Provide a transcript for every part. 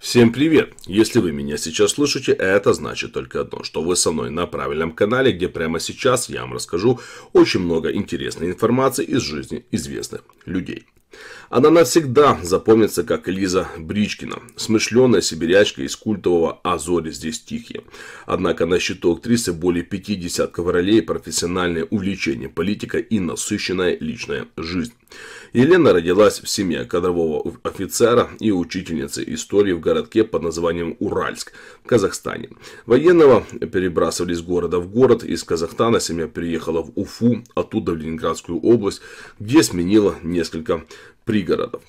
Всем привет! Если вы меня сейчас слышите, это значит только одно, что вы со мной на правильном канале, где прямо сейчас я вам расскажу очень много интересной информации из жизни известных людей. Она навсегда запомнится как Лиза Бричкина, смышленая сибирячка из культового Азори здесь тихие». Однако на счету актрисы более пяти десятков ролей, профессиональное увлечение политика и насыщенная личная жизнь. Елена родилась в семье кадрового офицера и учительницы истории в городке под названием Уральск в Казахстане. Военного перебрасывали из города в город. Из Казахстана семья переехала в Уфу, оттуда в Ленинградскую область, где сменила несколько пригородов.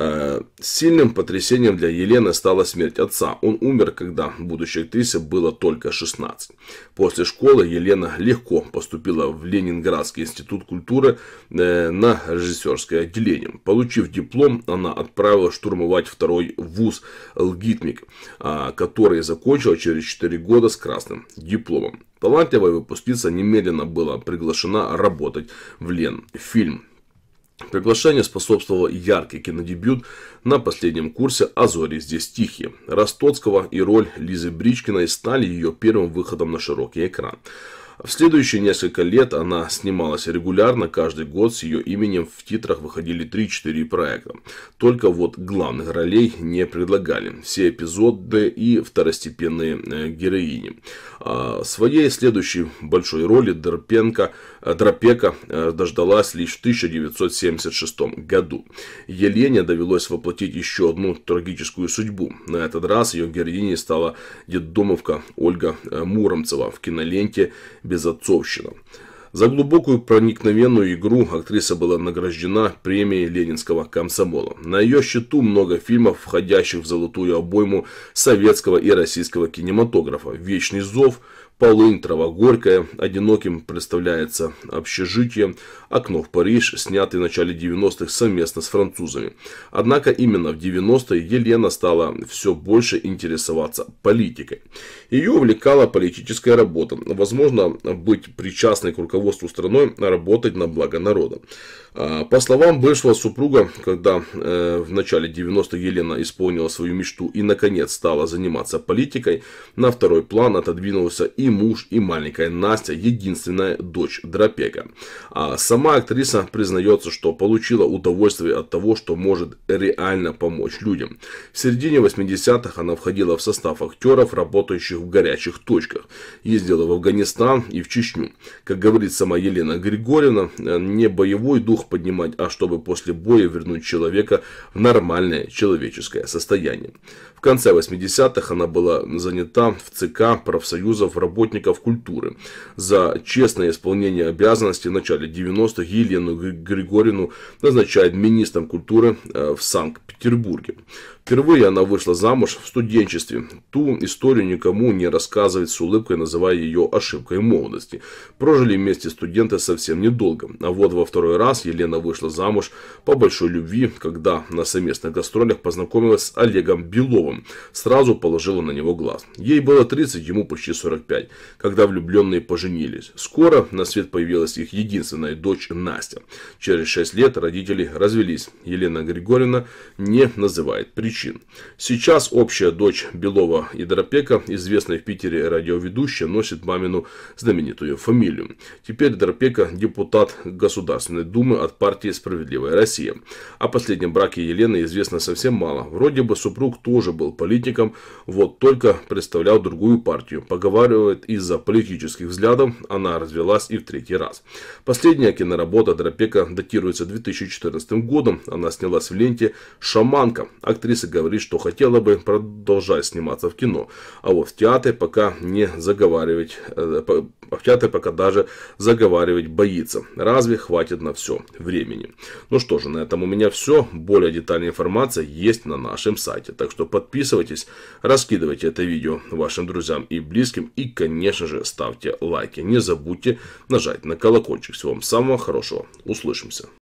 Э, сильным потрясением для Елены стала смерть отца. Он умер, когда будущей актрисе было только 16. После школы Елена легко поступила в Ленинградский институт культуры э, на режиссерское отделение. Получив диплом, она отправилась штурмовать второй вуз «Лгитмик», а, который закончила через 4 года с красным дипломом. Талантливая выпускница немедленно была приглашена работать в Лен. Фильм Приглашение способствовало яркий кинодебют на последнем курсе «А зори здесь тихие». Ростоцкого и роль Лизы Бричкиной стали ее первым выходом на широкий экран. В следующие несколько лет она снималась регулярно, каждый год с ее именем в титрах выходили 3-4 проекта. Только вот главных ролей не предлагали. Все эпизоды и второстепенные э, героини. А, своей следующей большой роли Дропенко, э, Дропека э, дождалась лишь в 1976 году. Елене довелось воплотить еще одну трагическую судьбу. На этот раз ее героиней стала детдомовка Ольга Муромцева в киноленте безотцовщина. За глубокую проникновенную игру актриса была награждена премией Ленинского комсомола. На ее счету много фильмов, входящих в золотую обойму советского и российского кинематографа. «Вечный зов», «Полынь», «Трава горькая», «Одиноким представляется общежитие», «Окно в Париж», снятый в начале 90-х совместно с французами. Однако именно в 90-е Елена стала все больше интересоваться политикой. Ее увлекала политическая работа, возможно, быть причастной к руководству руководству страной работать на благо народа. А, по словам бывшего супруга, когда э, в начале 90-х Елена исполнила свою мечту и наконец стала заниматься политикой, на второй план отодвинулся и муж, и маленькая Настя, единственная дочь Дропека. А сама актриса признается, что получила удовольствие от того, что может реально помочь людям. В середине 80-х она входила в состав актеров, работающих в горячих точках. Ездила в Афганистан и в Чечню. Как говорит говорит сама Елена Григорьевна, э, не боевой дух поднимать, а чтобы после боя вернуть человека в нормальное человеческое состояние. В конце 80-х она была занята в ЦК профсоюзов работников культуры. За честное исполнение обязанностей в начале 90-х Елену Григорину назначают министром культуры э, в Санкт-Петербурге. Впервые она вышла замуж в студенчестве. Ту историю никому не рассказывает с улыбкой, называя ее ошибкой молодости. Прожили вместе месте студента совсем недолго. А вот во второй раз Елена вышла замуж по большой любви, когда на совместных гастролях познакомилась с Олегом Беловым. Сразу положила на него глаз. Ей было 30, ему почти 45, когда влюбленные поженились. Скоро на свет появилась их единственная дочь Настя. Через 6 лет родители развелись. Елена Григорьевна не называет причин. Сейчас общая дочь Белова и Дропека, известная в Питере радиоведущая, носит мамину знаменитую фамилию. Теперь Дорпека – депутат Государственной Думы от партии «Справедливая Россия». О последнем браке Елены известно совсем мало. Вроде бы супруг тоже был политиком, вот только представлял другую партию. Поговаривает, из-за политических взглядов она развелась и в третий раз. Последняя киноработа Дорпека датируется 2014 годом. Она снялась в ленте «Шаманка». Актриса говорит, что хотела бы продолжать сниматься в кино. А вот в театре пока не заговаривать, э, в театре пока даже заговаривать боится. Разве хватит на все времени? Ну что же, на этом у меня все. Более детальная информация есть на нашем сайте. Так что подписывайтесь, раскидывайте это видео вашим друзьям и близким. И, конечно же, ставьте лайки. Не забудьте нажать на колокольчик. Всего вам самого хорошего. Услышимся.